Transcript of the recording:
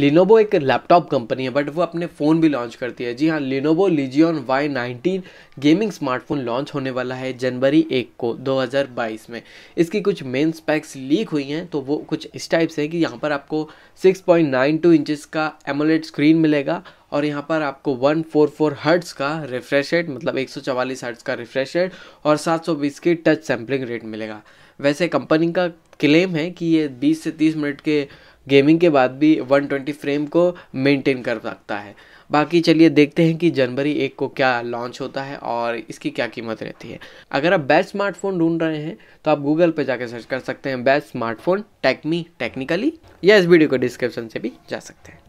Lenovo एक laptop company है but वो अपने फ़ोन भी लॉन्च करती है जी हाँ Lenovo Legion Y nineteen gaming smartphone launch होने वाला है जनवरी एक को 2022 में इसकी कुछ मेन स्पैक्स लीक हुई हैं तो वो कुछ इस टाइप से हैं कि यहाँ पर आपको 6.92 इंचेस का एमोलेट स्क्रीन मिलेगा और यहाँ पर आपको 144 फोर फोर हर्ट्स का रिफ्रेश रेट मतलब चवालीस हर्ट्स का रिफ्रेश रेट और बीस की टच सैम्पलिंग रेट मिलेगा वैसे कंपनी का क्लेम है कि ये 20 से 30 मिनट के गेमिंग के बाद भी 120 फ्रेम को मेंटेन कर सकता है बाकी चलिए देखते हैं कि जनवरी एक को क्या लॉन्च होता है और इसकी क्या कीमत रहती है अगर आप बेस्ट स्मार्टफोन ढूंढ रहे हैं तो आप गूगल पर जाकर सर्च कर सकते हैं बेस्ट स्मार्टफोन टेक्मी टेक्निकली या इस वीडियो को डिस्क्रिप्शन से भी जा सकते हैं